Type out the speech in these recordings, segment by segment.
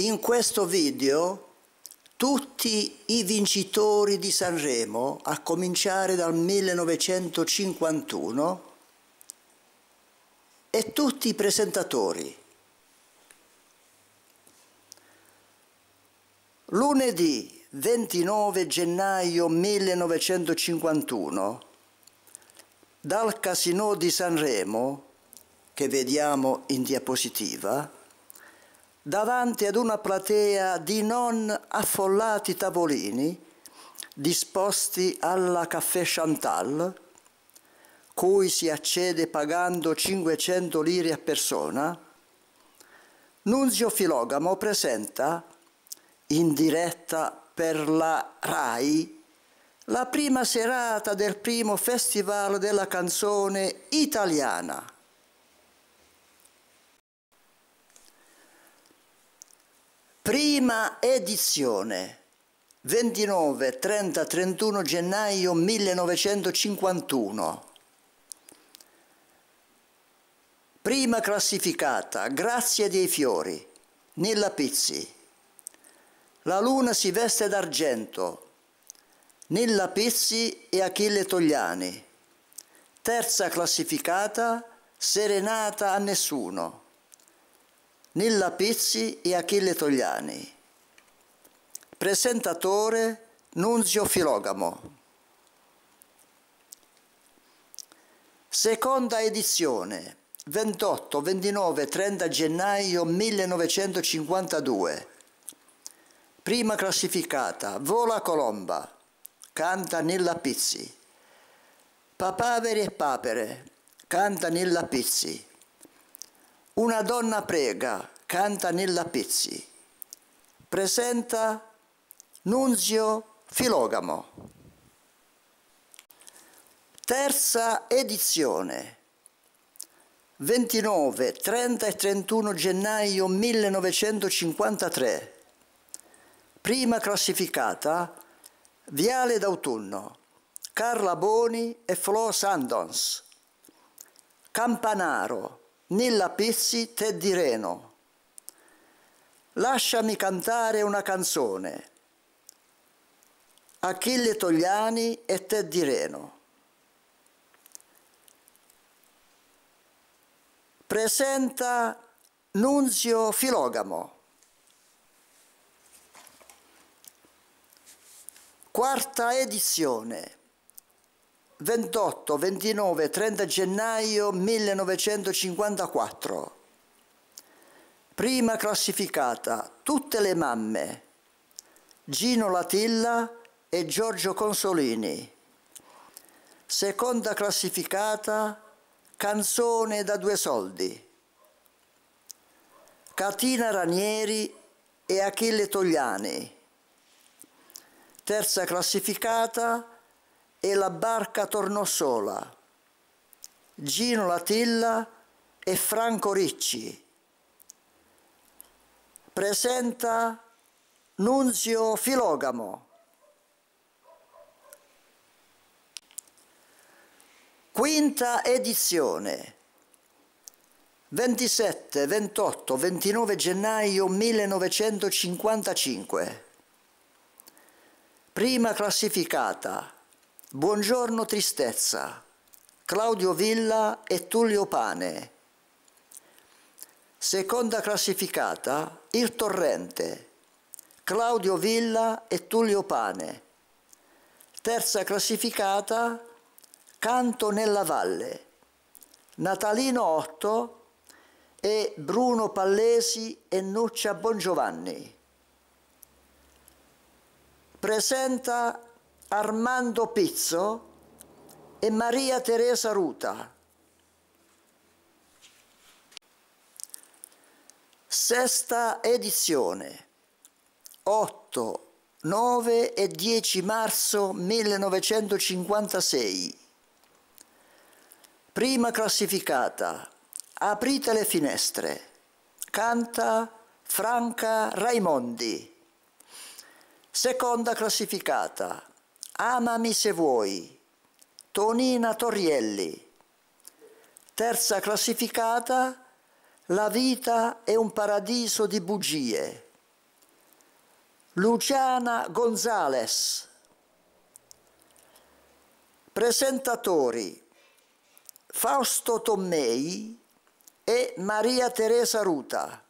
In questo video tutti i vincitori di Sanremo, a cominciare dal 1951, e tutti i presentatori. Lunedì 29 gennaio 1951, dal Casino di Sanremo, che vediamo in diapositiva, davanti ad una platea di non affollati tavolini disposti alla caffè Chantal, cui si accede pagando 500 lire a persona, Nunzio Filogamo presenta in diretta per la RAI la prima serata del primo Festival della canzone italiana. Prima edizione 29, 30, 31 gennaio 1951. Prima classificata, Grazie dei fiori, Nilla Pizzi. La luna si veste d'argento, Nilla Pizzi e Achille Togliani. Terza classificata, Serenata a nessuno. Nilla Pizzi e Achille Togliani. Presentatore Nunzio Filogamo. Seconda edizione 28, 29, 30 gennaio 1952. Prima classificata Vola Colomba. Canta Nilla Pizzi. Papaveri e papere. Canta Nilla Pizzi. Una donna prega, canta Nella Pizzi. Presenta Nunzio Filogamo. Terza edizione. 29, 30 e 31 gennaio 1953. Prima classificata Viale d'autunno. Carla Boni e Flo Sandons. Campanaro Nilla Pizzi te di Reno. Lasciami cantare una canzone. Achille Togliani e te di Reno. Presenta Nunzio Filogamo. Quarta edizione. 28, 29, 30 gennaio 1954. Prima classificata, tutte le mamme, Gino Latilla e Giorgio Consolini. Seconda classificata, Canzone da due soldi. Catina Ranieri e Achille Togliani. Terza classificata, e la barca tornò sola. Gino Latilla e Franco Ricci. Presenta Nunzio Filogamo. Quinta edizione 27, 28, 29 gennaio 1955. Prima classificata Buongiorno Tristezza, Claudio Villa e Tullio Pane. Seconda classificata, Il Torrente, Claudio Villa e Tullio Pane. Terza classificata, Canto nella Valle, Natalino Otto e Bruno Pallesi e Nuccia Bongiovanni. Presenta Armando Pizzo e Maria Teresa Ruta. Sesta edizione 8, 9 e 10 marzo 1956. Prima classificata. Aprite le finestre. Canta Franca Raimondi. Seconda classificata. Amami se vuoi, Tonina Torrielli. Terza classificata, La vita è un paradiso di bugie. Luciana Gonzales. Presentatori Fausto Tommei e Maria Teresa Ruta.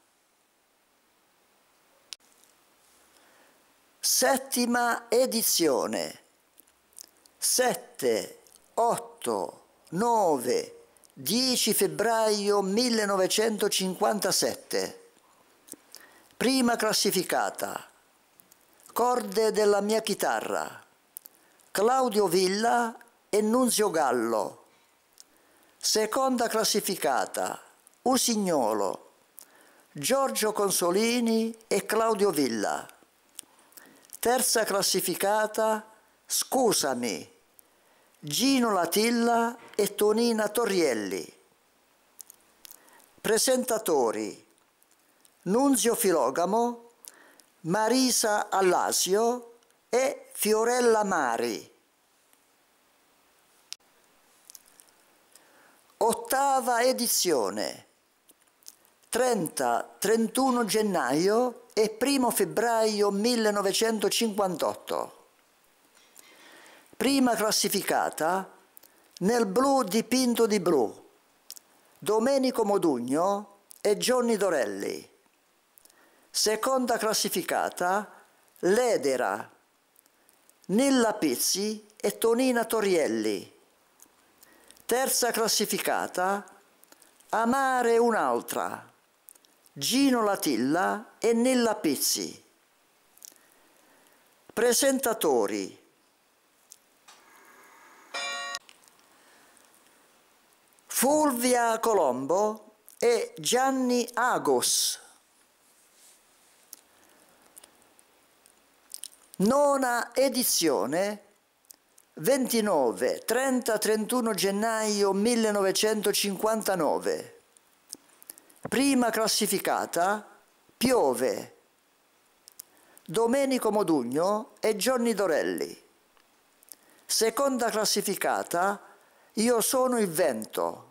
Settima edizione. 7, 8, 9, 10 febbraio 1957. Prima classificata. Corde della mia chitarra. Claudio Villa e Nunzio Gallo. Seconda classificata. Usignolo. Giorgio Consolini e Claudio Villa. Terza classificata. Scusami. Gino Latilla e Tonina Torrielli. Presentatori Nunzio Filogamo, Marisa Allasio e Fiorella Mari. Ottava edizione 30-31 gennaio e 1 febbraio 1958 prima classificata nel blu dipinto di blu, Domenico Modugno e Johnny Dorelli. Seconda classificata Ledera, Nilla Pizzi e Tonina Torielli. Terza classificata Amare un'altra, Gino Latilla e Nilla Pizzi. Presentatori Fulvia Colombo e Gianni Agos. Nona edizione 29, 30, 31 gennaio 1959. Prima classificata Piove. Domenico Modugno e Gianni Dorelli. Seconda classificata Io sono il vento.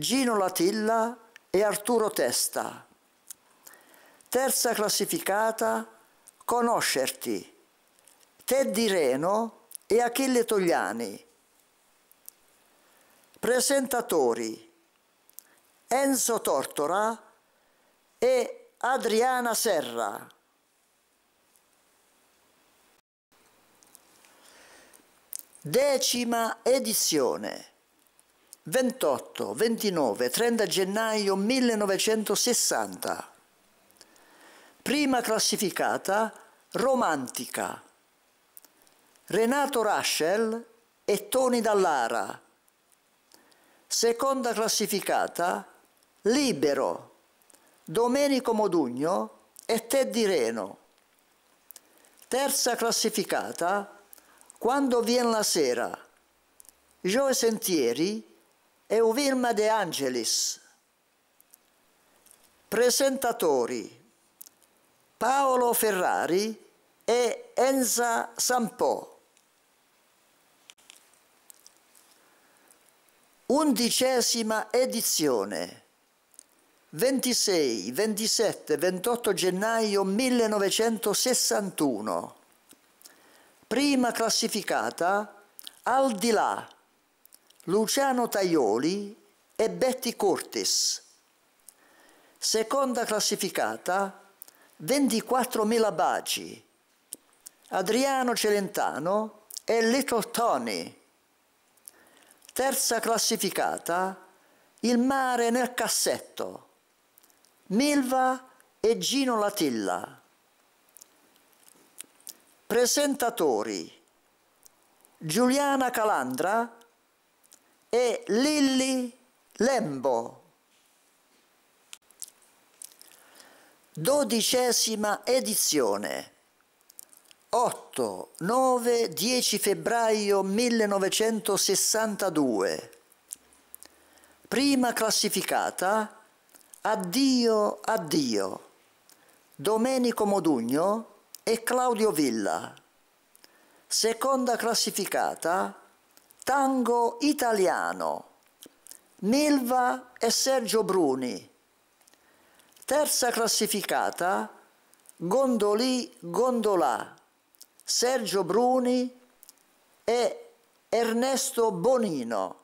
Gino Latilla e Arturo Testa. Terza classificata Conoscerti, Teddy Reno e Achille Togliani. Presentatori Enzo Tortora e Adriana Serra. Decima edizione. 28, 29, 30 gennaio 1960. Prima classificata romantica. Renato Raschel e Toni Dallara. Seconda classificata libero. Domenico Modugno e Teddy Reno. Terza classificata Quando vien la sera. Joe Sentieri Euvirma De Angelis, presentatori Paolo Ferrari e Enza Sampo. Undicesima edizione, 26, 27, 28 gennaio 1961. Prima classificata, al di là. Luciano Taioli e Betty Cortes. Seconda classificata 24.000 baci. Adriano Celentano e Little Tony. Terza classificata Il mare nel cassetto. Milva e Gino Latilla. Presentatori Giuliana Calandra e Lilli Lembo. Dodicesima edizione 8, 9, 10 febbraio 1962 Prima classificata Addio, addio Domenico Modugno e Claudio Villa Seconda classificata Tango italiano, Milva e Sergio Bruni. Terza classificata, Gondolì Gondolà, Sergio Bruni e Ernesto Bonino.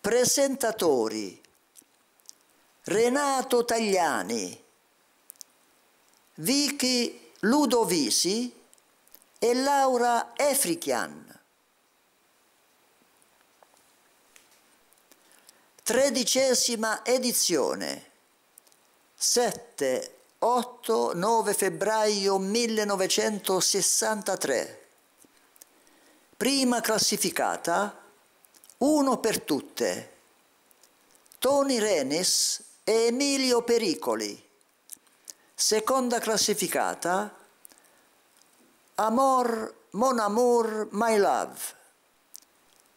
Presentatori Renato Tagliani, Vicky Ludovisi, e Laura Efrikian. Tredicesima edizione 7 8 9 febbraio 1963 Prima classificata uno per tutte Tony Renis e Emilio Pericoli Seconda classificata Amor, mon amour, my love,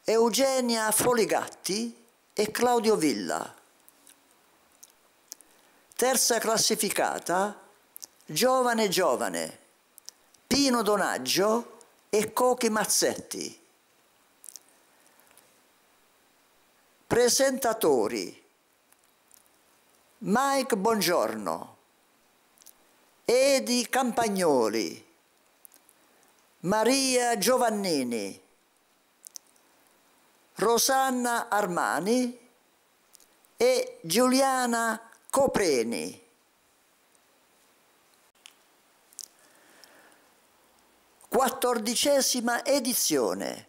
Eugenia Foligatti e Claudio Villa. Terza classificata, Giovane Giovane, Pino Donaggio e Cochi Mazzetti. Presentatori Mike Bongiorno, Edi Campagnoli, Maria Giovannini, Rosanna Armani e Giuliana Copreni. Quattordicesima edizione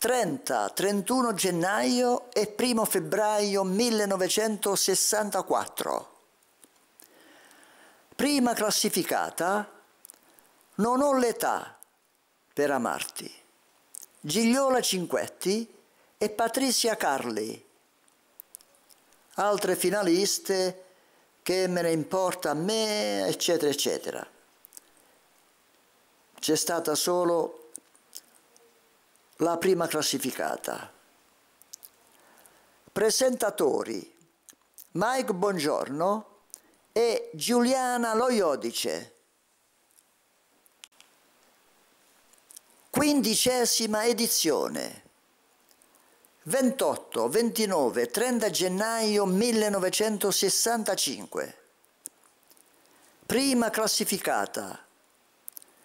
30-31 gennaio e 1 febbraio 1964. Prima classificata non ho l'età per amarti. Gigliola Cinquetti e Patrizia Carli. Altre finaliste che me ne importa a me, eccetera, eccetera. C'è stata solo la prima classificata. Presentatori Mike Bongiorno e Giuliana Loiodice. quindicesima edizione. 28, 29, 30 gennaio 1965. Prima classificata.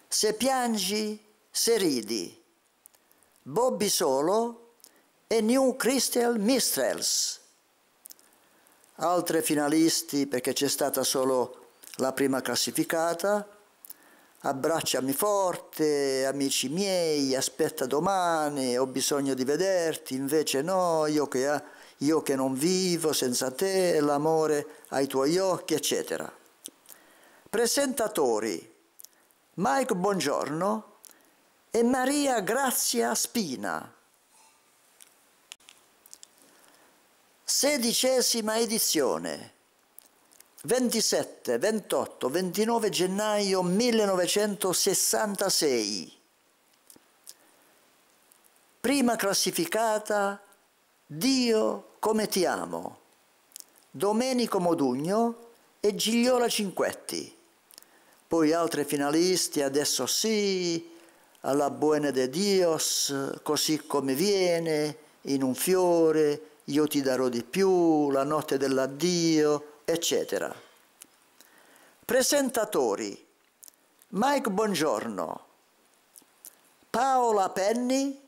Se piangi, se ridi. Bobby Solo e New Crystal Mistrels. Altre finalisti perché c'è stata solo la prima classificata abbracciami forte, amici miei, aspetta domani, ho bisogno di vederti, invece no, io che, io che non vivo senza te, l'amore ai tuoi occhi, eccetera. Presentatori Mike Buongiorno e Maria Grazia Spina. Sedicesima edizione. 27, 28, 29 gennaio 1966. Prima classificata Dio come ti amo. Domenico Modugno e Gigliola Cinquetti. Poi altre finalisti, adesso sì, alla Buena de Dios, così come viene, in un fiore, io ti darò di più, la notte dell'addio, eccetera. Presentatori Mike Buongiorno, Paola Penni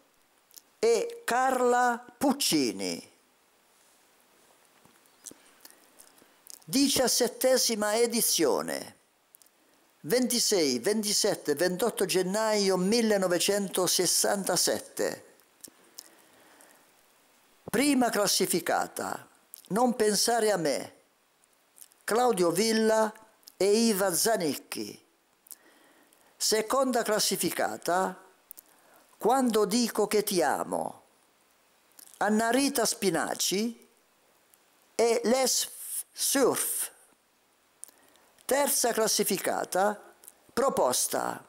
e Carla Puccini. Diciassettesima edizione 26, 27, 28 gennaio 1967 Prima classificata Non pensare a me Claudio Villa e Iva Zanicchi. Seconda classificata, Quando dico che ti amo, Annarita Spinaci e Les Surf. Terza classificata, Proposta,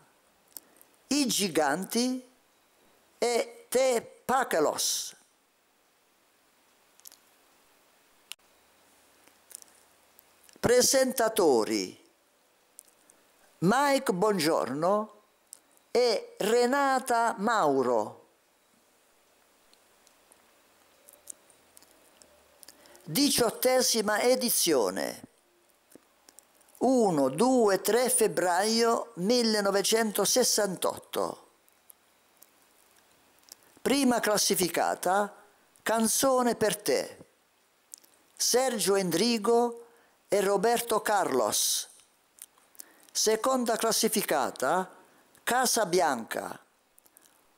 I Giganti e Te Pacalos. Presentatori Mike Bongiorno e Renata Mauro. Diciottesima edizione 1, 2, 3 febbraio 1968 Prima classificata Canzone per te Sergio Endrigo e Roberto Carlos. Seconda classificata Casa Bianca,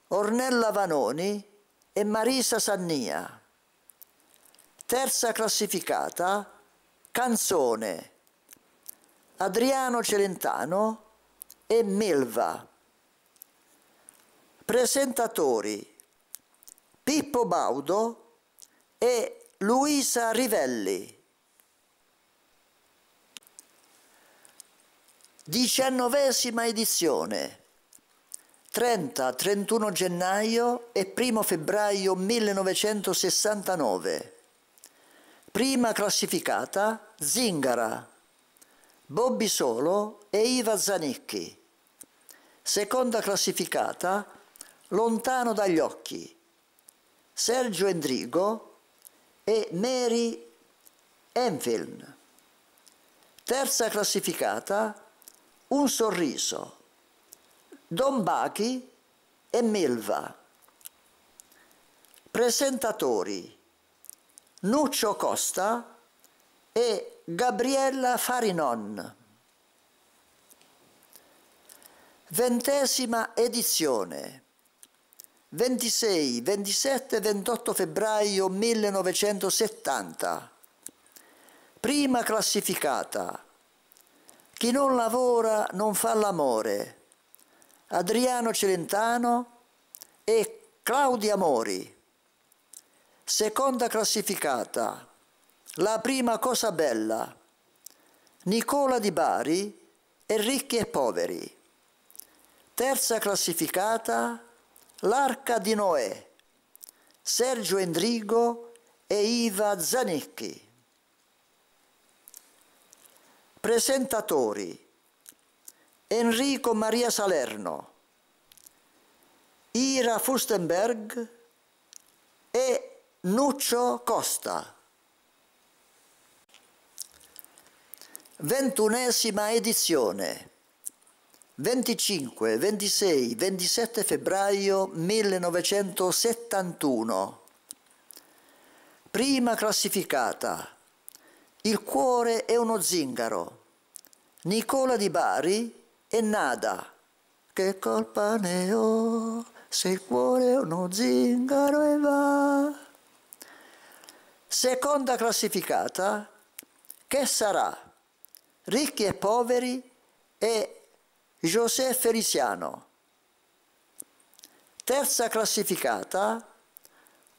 Ornella Vanoni e Marisa Sannia. Terza classificata Canzone, Adriano Celentano e Milva. Presentatori Pippo Baudo e Luisa Rivelli. Diciannovesima edizione. 30-31 gennaio e 1 febbraio 1969. Prima classificata Zingara, Bobby Solo e Iva Zanicchi. Seconda classificata Lontano dagli occhi, Sergio Endrigo e Mary Enfield. Terza classificata un sorriso, Don Bachi e Melva. Presentatori Nuccio Costa e Gabriella Farinon. Ventesima edizione 26, 27, 28 febbraio 1970. Prima classificata chi non lavora non fa l'amore. Adriano Celentano e Claudia Mori. Seconda classificata. La prima cosa bella. Nicola di Bari e Ricchi e Poveri. Terza classificata. L'Arca di Noè. Sergio Endrigo e Iva Zanicchi. Presentatori Enrico Maria Salerno, Ira Fustenberg e Nuccio Costa. Ventunesima edizione 25, 26, 27 febbraio 1971 Prima classificata il cuore è uno zingaro. Nicola di Bari e Nada. Che colpa ne ho se il cuore è uno zingaro e va. Seconda classificata, che sarà? Ricchi e poveri e José Feliciano. Terza classificata,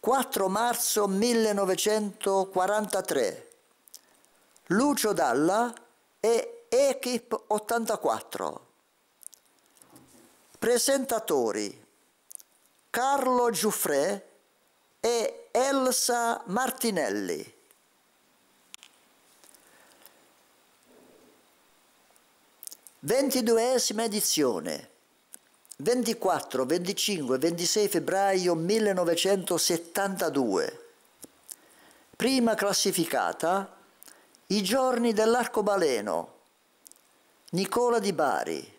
4 marzo 1943. Lucio Dalla e Equip 84. Presentatori Carlo Giuffrè e Elsa Martinelli. Ventiduesima edizione 24, 25, 26 febbraio 1972. Prima classificata i giorni dell'arcobaleno, Nicola di Bari.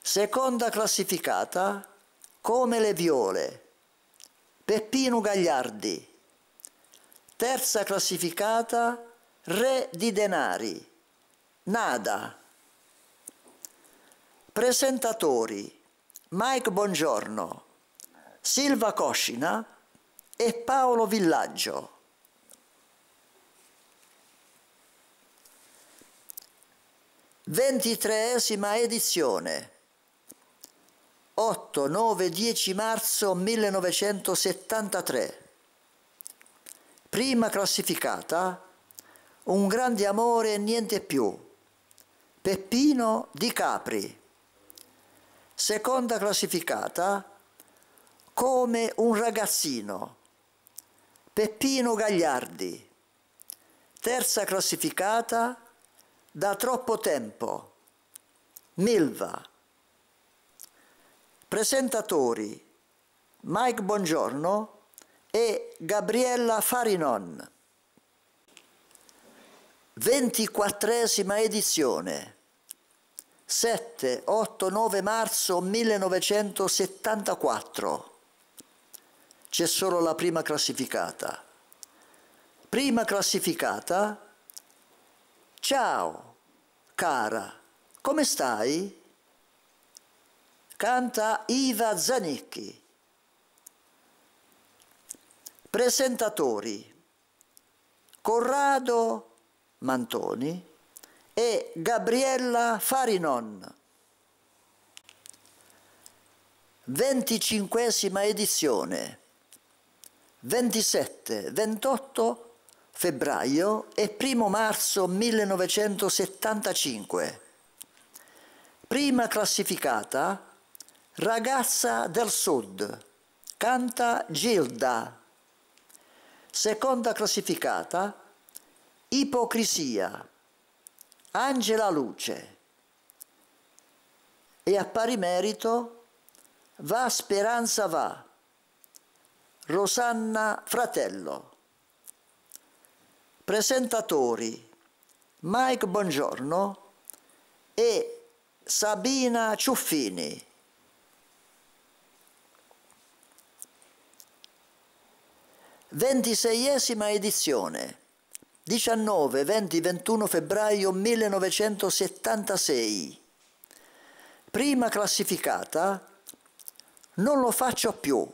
Seconda classificata, Come le viole, Peppino Gagliardi. Terza classificata, Re di denari, Nada. Presentatori, Mike Bongiorno, Silva Coscina e Paolo Villaggio. 23esima edizione. 8, 9, 10 marzo 1973. Prima classificata, Un grande amore e niente più, Peppino di Capri. Seconda classificata, Come un ragazzino, Peppino Gagliardi. Terza classificata, da troppo tempo. Milva. Presentatori Mike Bongiorno e Gabriella Farinon. 24 edizione. 7, 8, 9 marzo 1974. C'è solo la prima classificata. Prima classificata Ciao, cara, come stai? Canta Iva Zanicchi. Presentatori Corrado Mantoni e Gabriella Farinon. 25 edizione 27, 28, febbraio e 1 marzo 1975. Prima classificata Ragazza del Sud, canta Gilda. Seconda classificata Ipocrisia, Angela Luce. E a pari merito Va Speranza Va, Rosanna Fratello. Presentatori Mike Bongiorno e Sabina Ciuffini. Ventiseiesima edizione 19, 20, 21 febbraio 1976. Prima classificata Non lo faccio più.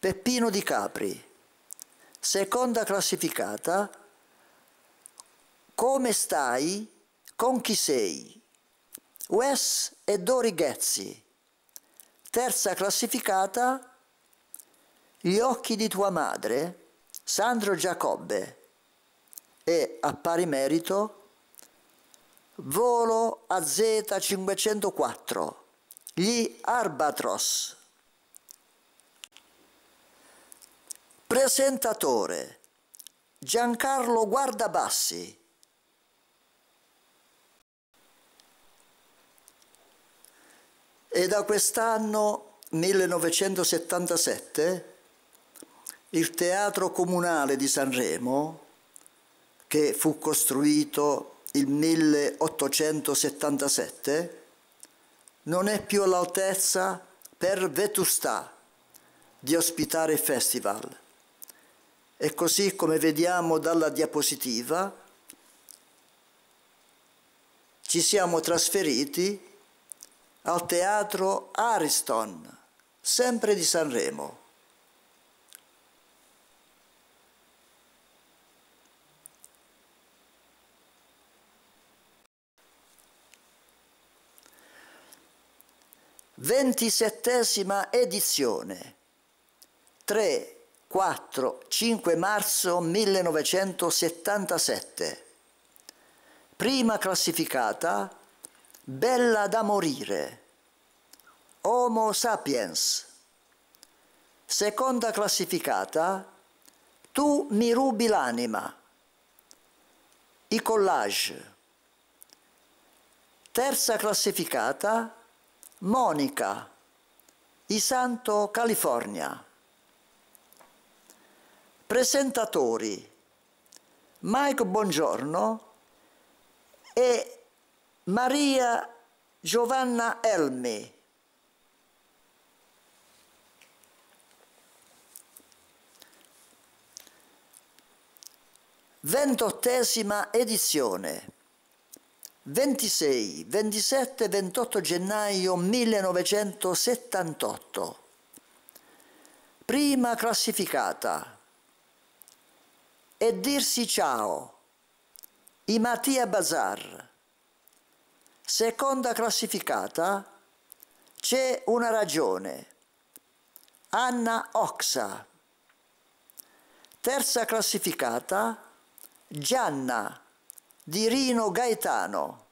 Peppino Di Capri. Seconda classificata come stai? Con chi sei? Wes e Dori Ghezzi. Terza classificata, Gli occhi di tua madre, Sandro Giacobbe. E a pari merito, Volo AZ504, gli Arbatros. Presentatore Giancarlo Guardabassi. E da quest'anno, 1977, il Teatro Comunale di Sanremo, che fu costruito il 1877, non è più all'altezza per vetustà di ospitare il festival. E così come vediamo dalla diapositiva, ci siamo trasferiti al teatro Ariston, sempre di Sanremo. Ventisettesima edizione 3, 4, 5 marzo 1977 Prima classificata bella da morire, Homo sapiens. Seconda classificata, Tu mi rubi l'anima, i collage. Terza classificata, Monica, i Santo California. Presentatori, Mike Bongiorno e Maria Giovanna Elmi. Ventottesima edizione 26, 27, 28 gennaio 1978 Prima classificata E dirsi ciao I Mattia Bazar seconda classificata, c'è una ragione. Anna Oxa. Terza classificata, Gianna di Rino Gaetano.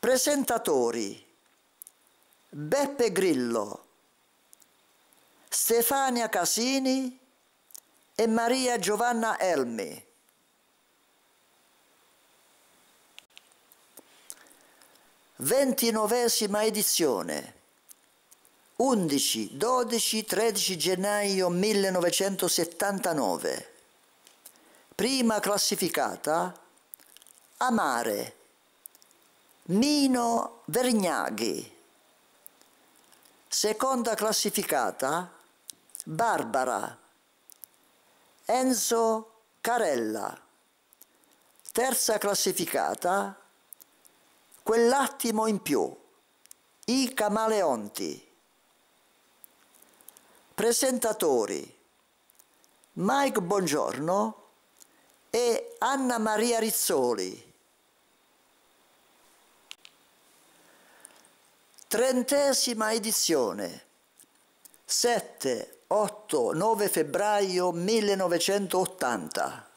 Presentatori Beppe Grillo, Stefania Casini e Maria Giovanna Elmi. 29esima edizione 11, 12, 13 gennaio 1979 Prima classificata Amare Mino Vergnaghi Seconda classificata Barbara Enzo Carella Terza classificata quell'attimo in più, i camaleonti, presentatori Mike Bongiorno e Anna Maria Rizzoli. Trentesima edizione, 7, 8, 9 febbraio 1980.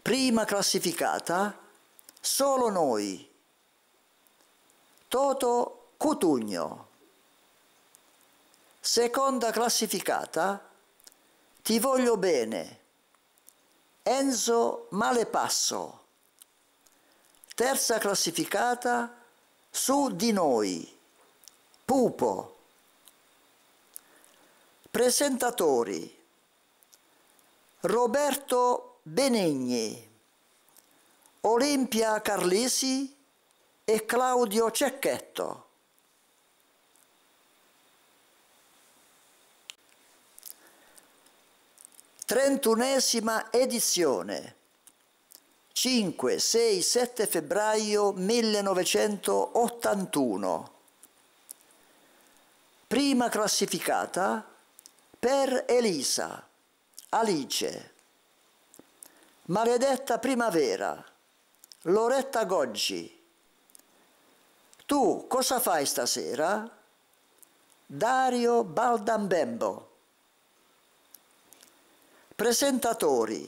Prima classificata, solo noi. Toto Cutugno. Seconda classificata, Ti voglio bene, Enzo Malepasso. Terza classificata, Su di noi, Pupo. Presentatori, Roberto Benegni, Olimpia Carlisi, e Claudio Cecchetto. Trentunesima edizione 5, 6, 7 febbraio 1981 Prima classificata per Elisa, Alice, Maledetta Primavera, Loretta Goggi, tu cosa fai stasera? Dario Baldambembo. Presentatori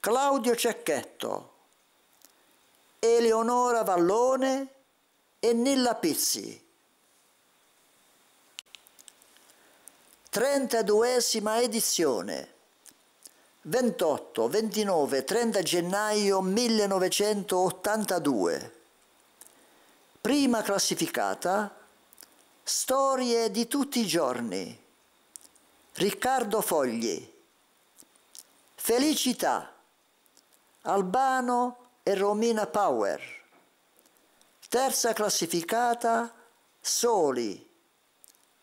Claudio Cecchetto, Eleonora Vallone e Nilla Pizzi. 32esima edizione 28, 29, 30 gennaio 1982 prima classificata, Storie di tutti i giorni, Riccardo Fogli, Felicità, Albano e Romina Power, terza classificata, Soli,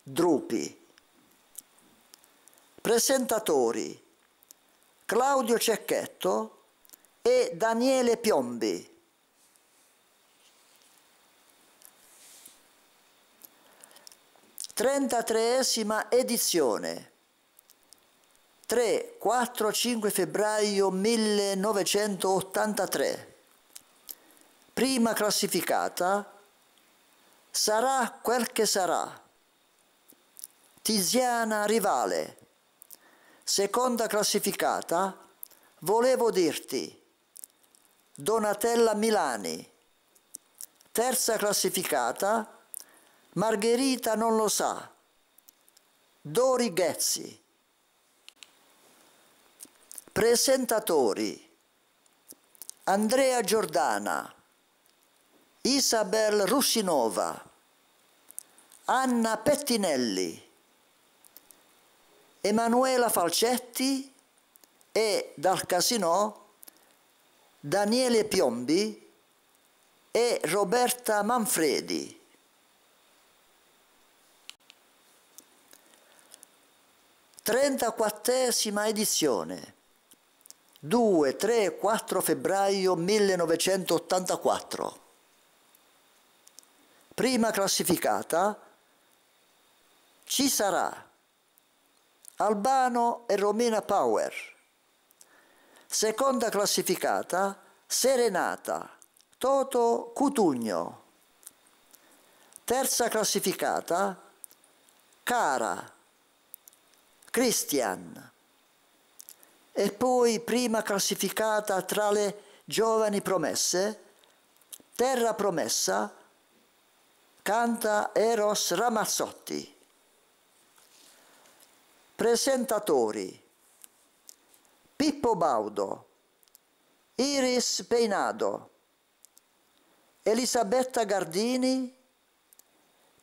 Drupi. Presentatori Claudio Cecchetto e Daniele Piombi. 33esima edizione 3, 4, 5 febbraio 1983 Prima classificata Sarà quel che sarà Tiziana Rivale Seconda classificata Volevo dirti Donatella Milani Terza classificata Margherita non lo sa, Dori Ghezzi. Presentatori Andrea Giordana, Isabel Russinova, Anna Pettinelli, Emanuela Falcetti e dal Casinò Daniele Piombi e Roberta Manfredi. 34esima edizione, 2, 3, 4 febbraio 1984. Prima classificata ci sarà Albano e Romina Power. Seconda classificata Serenata, Toto Cutugno. Terza classificata Cara. Christian, e poi prima classificata tra le giovani promesse, Terra Promessa, canta Eros Ramazzotti. Presentatori Pippo Baudo, Iris Peinado, Elisabetta Gardini,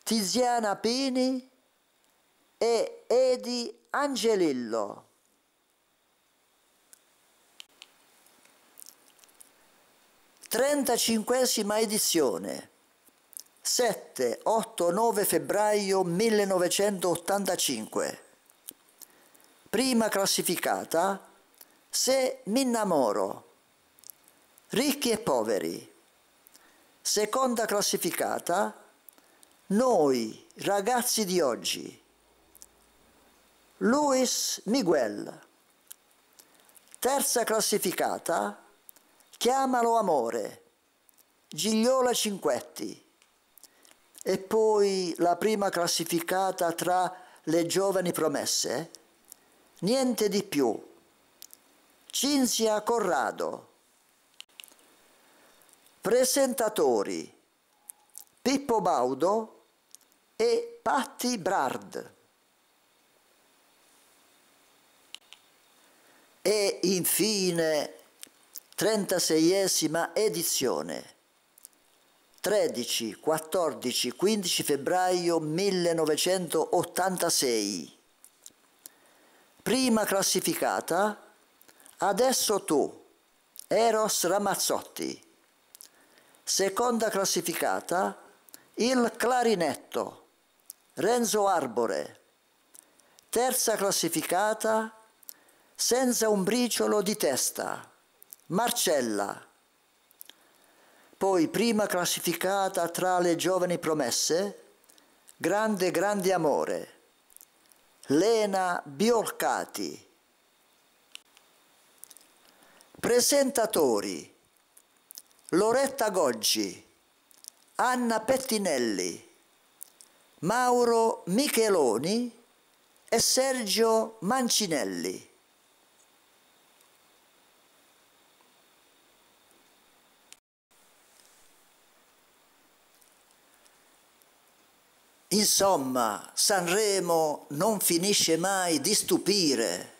Tiziana Pini, e Edi Angelillo. Trentacinquesima edizione 7-8-9 febbraio 1985 Prima classificata Se Minnamoro Ricchi e poveri Seconda classificata Noi ragazzi di oggi Luis Miguel, terza classificata, Chiamalo Amore, Gigliola Cinquetti e poi la prima classificata tra le giovani promesse, niente di più, Cinzia Corrado. Presentatori Pippo Baudo e Patti Brard. e infine 36esima edizione 13, 14, 15 febbraio 1986 prima classificata Adesso tu Eros Ramazzotti seconda classificata Il clarinetto Renzo Arbore terza classificata senza un briciolo di testa, Marcella. Poi prima classificata tra le giovani promesse, grande grande amore, Lena Biolcati. Presentatori Loretta Goggi, Anna Pettinelli, Mauro Micheloni e Sergio Mancinelli. Insomma, Sanremo non finisce mai di stupire.